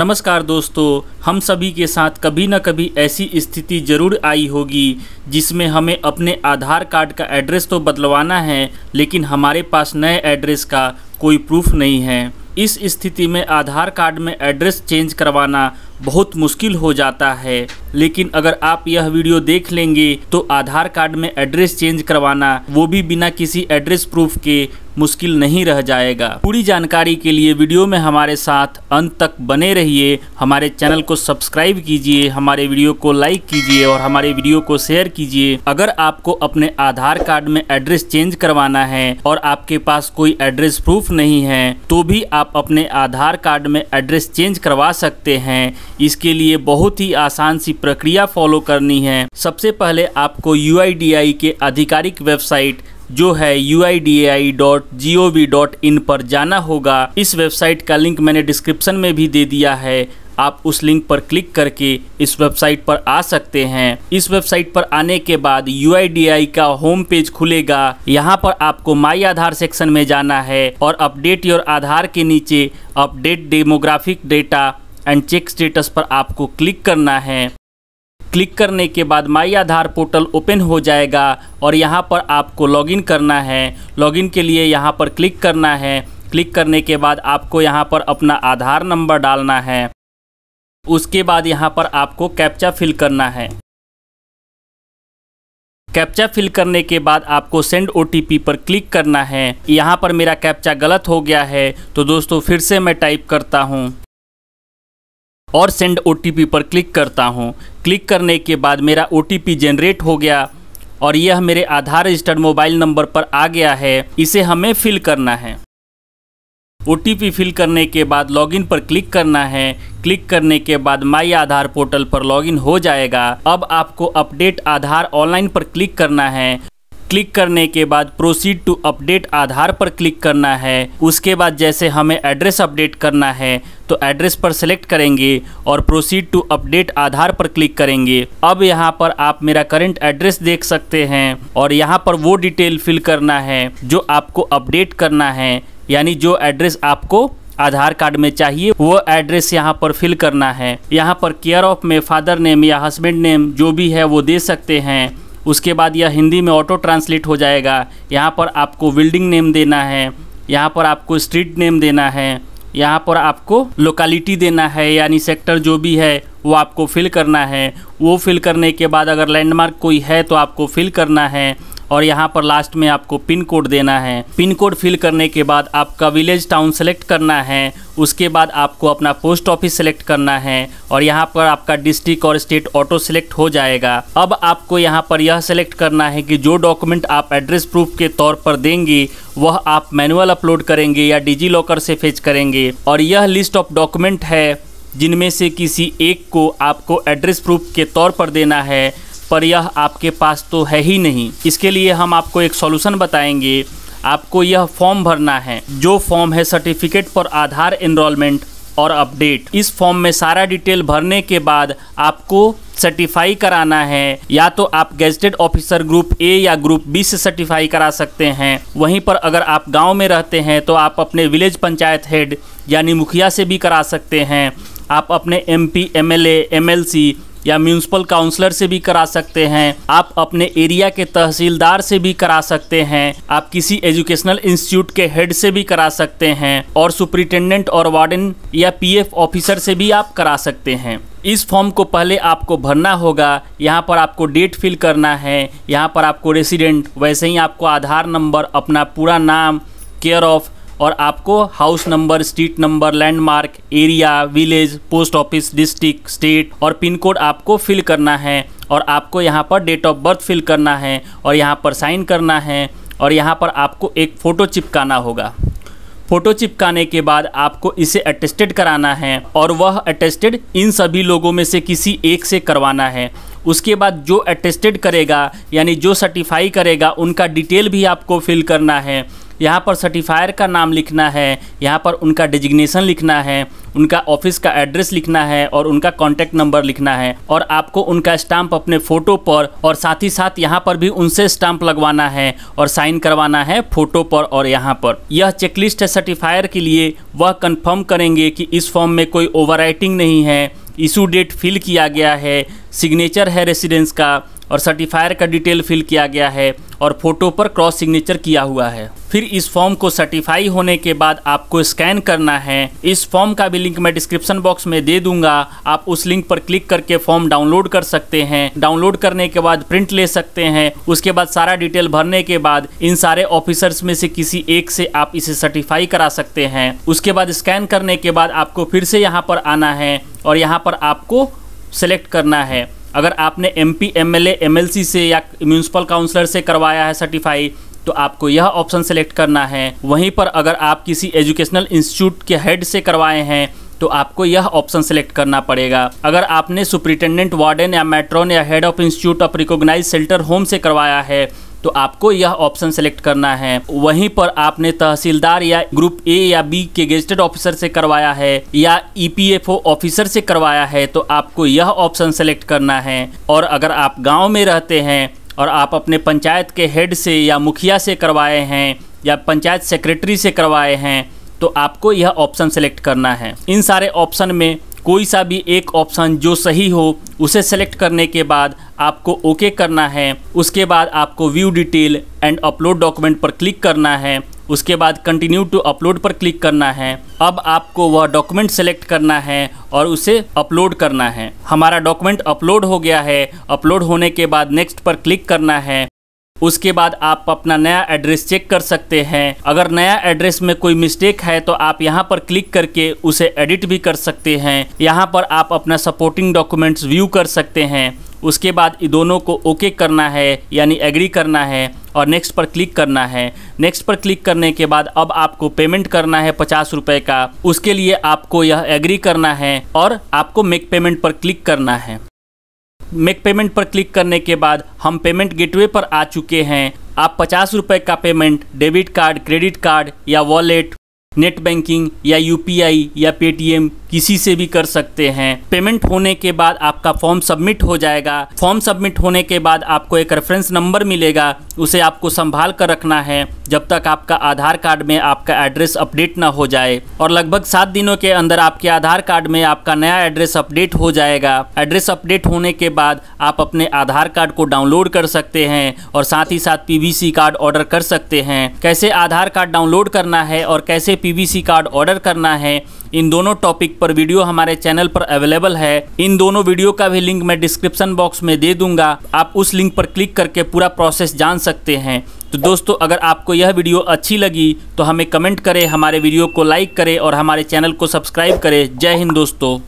नमस्कार दोस्तों हम सभी के साथ कभी ना कभी ऐसी स्थिति ज़रूर आई होगी जिसमें हमें अपने आधार कार्ड का एड्रेस तो बदलवाना है लेकिन हमारे पास नए एड्रेस का कोई प्रूफ नहीं है इस स्थिति में आधार कार्ड में एड्रेस चेंज करवाना बहुत मुश्किल हो जाता है लेकिन अगर आप यह वीडियो देख लेंगे तो आधार कार्ड में एड्रेस चेंज करवाना वो भी बिना किसी एड्रेस प्रूफ के मुश्किल नहीं रह जाएगा पूरी जानकारी के लिए वीडियो में हमारे साथ अंत तक बने रहिए हमारे चैनल को सब्सक्राइब कीजिए हमारे वीडियो को लाइक कीजिए और हमारे वीडियो को शेयर कीजिए अगर आपको अपने आधार कार्ड में एड्रेस चेंज करवाना है और आपके पास कोई एड्रेस प्रूफ नहीं है तो भी आप अपने आधार कार्ड में एड्रेस चेंज करवा सकते हैं इसके लिए बहुत ही आसान सी प्रक्रिया फॉलो करनी है सबसे पहले आपको यू के आधिकारिक वेबसाइट जो है uidai.gov.in पर जाना होगा इस वेबसाइट का लिंक मैंने डिस्क्रिप्शन में भी दे दिया है आप उस लिंक पर क्लिक करके इस वेबसाइट पर आ सकते हैं इस वेबसाइट पर आने के बाद यू का होम पेज खुलेगा यहाँ पर आपको माई आधार सेक्शन में जाना है और अपडेट योर आधार के नीचे update demographic data and check status पर आपको क्लिक करना है क्लिक करने के बाद माई आधार पोर्टल ओपन हो जाएगा और यहाँ पर आपको लॉगिन करना है लॉगिन के लिए यहाँ पर क्लिक करना है क्लिक करने के बाद आपको यहाँ पर अपना आधार नंबर डालना है उसके बाद यहाँ पर आपको कैप्चा फिल करना है कैप्चा फिल करने के बाद आपको सेंड ओ पर क्लिक करना है यहाँ पर मेरा कैप्चा गलत हो गया है तो दोस्तों फिर से मैं टाइप करता हूँ और सेंड ओ पर क्लिक करता हूँ क्लिक करने के बाद मेरा ओ जनरेट हो गया और यह मेरे आधार रजिस्टर्ड मोबाइल नंबर पर आ गया है इसे हमें फिल करना है ओ फिल करने के बाद लॉगिन पर क्लिक करना है क्लिक करने के बाद माई आधार पोर्टल पर लॉगिन हो जाएगा अब आपको अपडेट आधार ऑनलाइन पर क्लिक करना है क्लिक करने के बाद प्रोसीड टू अपडेट आधार पर क्लिक करना है उसके बाद जैसे हमें एड्रेस अपडेट करना है तो एड्रेस पर सेलेक्ट करेंगे और प्रोसीड टू अपडेट आधार पर क्लिक करेंगे अब यहाँ पर आप मेरा करंट एड्रेस देख सकते हैं और यहाँ पर वो डिटेल फिल करना है जो आपको अपडेट करना है यानी जो एड्रेस आपको आधार कार्ड में चाहिए वो एड्रेस यहाँ पर फिल करना है यहाँ पर केयर ऑफ में फादर नेम या हस्बैंड नेम जो भी है वो दे सकते हैं उसके बाद यह हिंदी में ऑटो ट्रांसलेट हो जाएगा यहाँ पर आपको बिल्डिंग नेम देना है यहाँ पर आपको स्ट्रीट नेम देना है यहाँ पर आपको लोकालिटी देना है यानी सेक्टर जो भी है वो आपको फिल करना है वो फिल करने के बाद अगर लैंडमार्क कोई है तो आपको फिल करना है और यहाँ पर लास्ट में आपको पिन कोड देना है पिन कोड फिल करने के बाद आपका विलेज टाउन सेलेक्ट करना है उसके बाद आपको अपना पोस्ट ऑफिस सेलेक्ट करना है और यहाँ पर आपका डिस्ट्रिक्ट और स्टेट ऑटो सेलेक्ट हो जाएगा अब आपको यहाँ पर यह सेलेक्ट करना है कि जो डॉक्यूमेंट आप एड्रेस प्रूफ के तौर पर देंगी वह आप मैनुअल अपलोड करेंगे या डिजी लॉकर से फेच करेंगे और यह लिस्ट ऑफ डॉक्यूमेंट है जिनमें से किसी एक को आपको एड्रेस प्रूफ के तौर पर देना है पर यह आपके पास तो है ही नहीं इसके लिए हम आपको एक सॉल्यूशन बताएंगे आपको यह फॉर्म भरना है जो फॉर्म है सर्टिफिकेट फॉर आधार एनरोलमेंट और अपडेट इस फॉर्म में सारा डिटेल भरने के बाद आपको सर्टिफाई कराना है या तो आप गेजेटेड ऑफिसर ग्रुप ए या ग्रुप बी से सर्टिफाई करा सकते हैं वहीं पर अगर आप गांव में रहते हैं तो आप अपने विलेज पंचायत हेड यानी मुखिया से भी करा सकते हैं आप अपने M P M L M L C या म्यूनसिपल काउंसलर से भी करा सकते हैं आप अपने एरिया के तहसीलदार से भी करा सकते हैं आप किसी एजुकेशनल इंस्टीट्यूट के हेड से भी करा सकते हैं और सुपरिटेंडेंट और वार्डन या पीएफ ऑफिसर से भी आप करा सकते हैं इस फॉर्म को पहले आपको भरना होगा यहाँ पर आपको डेट फिल करना है यहाँ पर आपको रेसिडेंट वैसे ही आपको आधार नंबर अपना पूरा नाम केयर ऑफ़ और आपको house number street number landmark area village post office district state और पिन कोड आपको फिल करना है और आपको यहाँ पर डेट ऑफ बर्थ फिल करना है और यहाँ पर साइन करना है और यहाँ पर आपको एक फ़ोटो चिपकाना होगा फ़ोटो चिपकाने के बाद आपको इसे अटेस्टेड कराना है और वह अटेस्टेड इन सभी लोगों में से किसी एक से करवाना है उसके बाद जो अटेस्टेड करेगा यानी जो सर्टिफाई करेगा उनका डिटेल भी आपको फिल करना है यहाँ पर सर्टिफायर का नाम लिखना है यहाँ पर उनका डिजिग्नेशन लिखना है उनका ऑफिस का एड्रेस लिखना है और उनका कॉन्टैक्ट नंबर लिखना है और आपको उनका स्टाम्प अपने फ़ोटो पर और साथ ही साथ यहाँ पर भी उनसे स्टाम्प लगवाना है और साइन करवाना है फ़ोटो पर और यहाँ पर यह चेकलिस्ट है सर्टिफायर के लिए वह कंफर्म करेंगे कि इस फॉर्म में कोई ओवर नहीं है इशू डेट फिल किया गया है सिग्नेचर है रेसिडेंस का और सर्टिफायर का डिटेल फिल किया गया है और फोटो पर क्रॉस सिग्नेचर किया हुआ है फिर इस फॉर्म को सर्टिफाई होने के बाद आपको स्कैन करना है इस फॉर्म का भी लिंक मैं डिस्क्रिप्शन बॉक्स में दे दूंगा आप उस लिंक पर क्लिक करके फॉर्म डाउनलोड कर सकते हैं डाउनलोड करने के बाद प्रिंट ले सकते हैं उसके बाद सारा डिटेल भरने के बाद इन सारे ऑफिसर्स में से किसी एक से आप इसे सर्टिफाई करा सकते हैं उसके बाद स्कैन करने के बाद आपको फिर से यहाँ पर आना है और यहाँ पर आपको सेलेक्ट करना है अगर आपने M P M L M L C से या म्यूनसिपल काउंसलर से करवाया है सर्टिफाई तो आपको यह ऑप्शन सेलेक्ट करना है वहीं पर अगर आप किसी एजुकेशनल इंस्टीट्यूट के हेड से करवाए हैं तो आपको यह ऑप्शन सेलेक्ट करना पड़ेगा अगर आपने सुपरिटेंडेंट वार्डन या मेट्रोन या head of institute of recognise shelter home से करवाया है तो आपको यह ऑप्शन सेलेक्ट करना है वहीं पर आपने तहसीलदार या ग्रुप ए या बी के गेजेटेड ऑफिसर से करवाया है या ईपीएफओ e ऑफिसर से करवाया है तो आपको यह ऑप्शन सेलेक्ट करना है और अगर आप गांव में रहते हैं और आप अपने पंचायत के हेड से या मुखिया से करवाए हैं या पंचायत सेक्रेटरी से करवाए हैं तो आपको यह ऑप्शन सेलेक्ट करना है इन सारे ऑप्शन में कोई सा भी एक ऑप्शन जो सही हो उसे सेलेक्ट करने के बाद आपको ओके करना है उसके बाद आपको view detail and upload document पर क्लिक करना है उसके बाद कंटिन्यू टू अपलोड पर क्लिक करना है अब आपको वह डॉक्यूमेंट सेलेक्ट करना है और उसे अपलोड करना है हमारा डॉक्यूमेंट अपलोड हो गया है अपलोड होने के बाद नेक्स्ट पर क्लिक करना है उसके बाद आप अपना नया एड्रेस चेक कर सकते हैं अगर नया एड्रेस में कोई मिस्टेक है तो आप यहाँ पर क्लिक करके उसे एडिट भी कर सकते हैं यहाँ पर आप अपना सपोर्टिंग डॉक्यूमेंट्स व्यू कर सकते हैं उसके बाद इन दोनों को ओके करना है यानी एग्री करना है और नेक्स्ट पर क्लिक करना है नेक्स्ट पर क्लिक करने के बाद अब आपको पेमेंट करना है पचास रुपये का उसके लिए आपको यह एग्री करना है और आपको मेक पेमेंट पर क्लिक करना है मेक पेमेंट पर क्लिक करने के बाद हम पेमेंट गेटवे पर आ चुके हैं आप पचास रुपये का payment debit card credit card या वॉलेट नेट बैंकिंग या यू या पेटीएम किसी से भी कर सकते हैं पेमेंट होने के बाद आपका फॉर्म सबमिट हो जाएगा फॉर्म सबमिट होने के बाद आपको एक रेफरेंस नंबर मिलेगा उसे आपको संभाल कर रखना है जब तक आपका आधार कार्ड में आपका एड्रेस अपडेट ना हो जाए और लगभग सात दिनों के अंदर आपके आधार कार्ड में आपका नया एड्रेस अपडेट हो जाएगा एड्रेस अपडेट होने के बाद आप अपने आधार कार्ड को डाउनलोड कर सकते हैं और साथ ही साथ पी कार्ड ऑर्डर कर सकते हैं कैसे आधार कार्ड डाउनलोड करना है और कैसे पी पीवीसी कार्ड ऑर्डर करना है इन दोनों टॉपिक पर वीडियो हमारे चैनल पर अवेलेबल है इन दोनों वीडियो का भी लिंक मैं डिस्क्रिप्शन बॉक्स में दे दूंगा आप उस लिंक पर क्लिक करके पूरा प्रोसेस जान सकते हैं तो दोस्तों अगर आपको यह वीडियो अच्छी लगी तो हमें कमेंट करें हमारे वीडियो को लाइक करें और हमारे चैनल को सब्सक्राइब करें जय हिंद दोस्तों